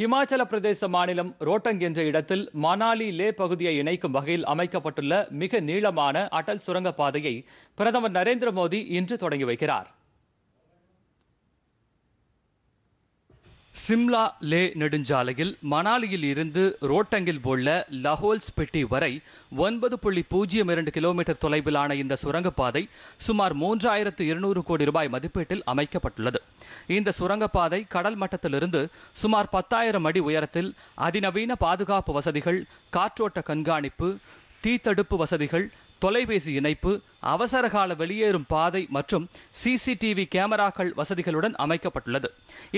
ஹிமாச்சல பிரதேச மாநிலம் ரோட்டங் என்ற இடத்தில் மணாலி லே பகுதியை இணைக்கும் வகையில் அமைக்கப்பட்டுள்ள மிக நீளமான அடல் சுரங்கப்பாதையை பிரதமர் நரேந்திர மோடி இன்று தொடங்கி வைக்கிறார் சிம்லா லே நெடுஞ்சாலையில் மணாலியில் இருந்து ரோட்டங்கில் உள்ள லஹோல்ஸ் பெட்டி வரை ஒன்பது புள்ளி பூஜ்ஜியம் இரண்டு கிலோமீட்டர் தொலைவிலான இந்த சுரங்கப்பாதை சுமார் மூன்றாயிரத்து இருநூறு கோடி ரூபாய் மதிப்பீட்டில் அமைக்கப்பட்டுள்ளது இந்த சுரங்கப்பாதை கடல் மட்டத்திலிருந்து சுமார் பத்தாயிரம் அடி உயரத்தில் அதிநவீன பாதுகாப்பு வசதிகள் காற்றோட்ட கண்காணிப்பு தீத்தடுப்பு வசதிகள் தொலைபேசி இணைப்பு அவசரகால வெளியேறும் பாதை மற்றும் சிசிடிவி கேமராக்கள் வசதிகளுடன் அமைக்கப்பட்டுள்ளது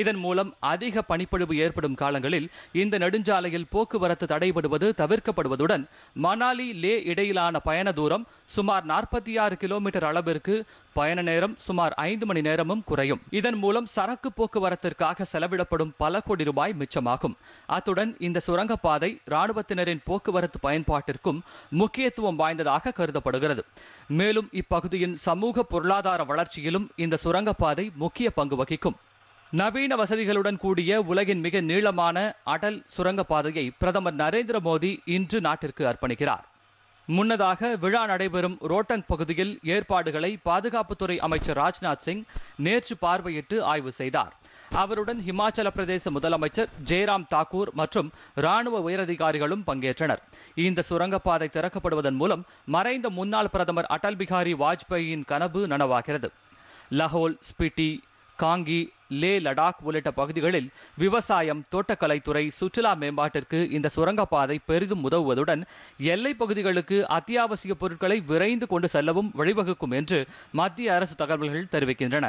இதன் மூலம் அதிக பனிப்பொழிவு ஏற்படும் காலங்களில் இந்த நெடுஞ்சாலையில் போக்குவரத்து தடைபடுவது தவிர்க்கப்படுவதுடன் மணாலி லே இடையிலான பயண தூரம் சுமார் நாற்பத்தி ஆறு கிலோமீட்டர் அளவிற்கு பயண நேரம் சுமார் ஐந்து மணி நேரமும் குறையும் இதன் மூலம் சரக்கு போக்குவரத்திற்காக செலவிடப்படும் பல கோடி ரூபாய் மிச்சமாகும் அத்துடன் இந்த சுரங்கப்பாதை ராணுவத்தினரின் போக்குவரத்து பயன்பாட்டிற்கும் முக்கியத்துவம் வாய்ந்ததாக கருதப்படுகிறது மேலும் மேலும் இப்பகுதியின் சமூக பொருளாதார வளர்ச்சியிலும் இந்த சுரங்கப்பாதை முக்கிய பங்கு வகிக்கும் நவீன வசதிகளுடன் கூடிய உலகின் மிக நீளமான அடல் சுரங்கப்பாதையை பிரதமர் நரேந்திர மோடி இன்று நாட்டிற்கு அர்ப்பணிக்கிறார் முன்னதாக விழா நடைபெறும் ரோட்டங் பகுதியில் ஏற்பாடுகளை பாதுகாப்புத்துறை அமைச்சர் ராஜ்நாத் சிங் நேற்று பார்வையிட்டு ஆய்வு செய்தார் அவருடன் ஹிமாச்சல பிரதேச முதலமைச்சர் ஜெயராம் தாக்கூர் மற்றும் ராணுவ உயரதிகாரிகளும் பங்கேற்றனர் இந்த சுரங்கப்பாதை திறக்கப்படுவதன் மூலம் மறைந்த முன்னாள் பிரதமர் அடல் பிகாரி வாஜ்பாயின் கனவு நனவாகிறது லஹோல் ஸ்பிட்டி காங்கி லே லடாக் உள்ளிட்ட பகுதிகளில் விவசாயம் தோட்டக்கலைத்துறை சுற்றுலா மேம்பாட்டிற்கு இந்த சுரங்கப்பாதை பெரிதும் உதவுவதுடன் எல்லை பகுதிகளுக்கு அத்தியாவசிய பொருட்களை விரைந்து கொண்டு செல்லவும் வழிவகுக்கும் என்று மத்திய அரசு தகவல்கள் தெரிவிக்கின்றன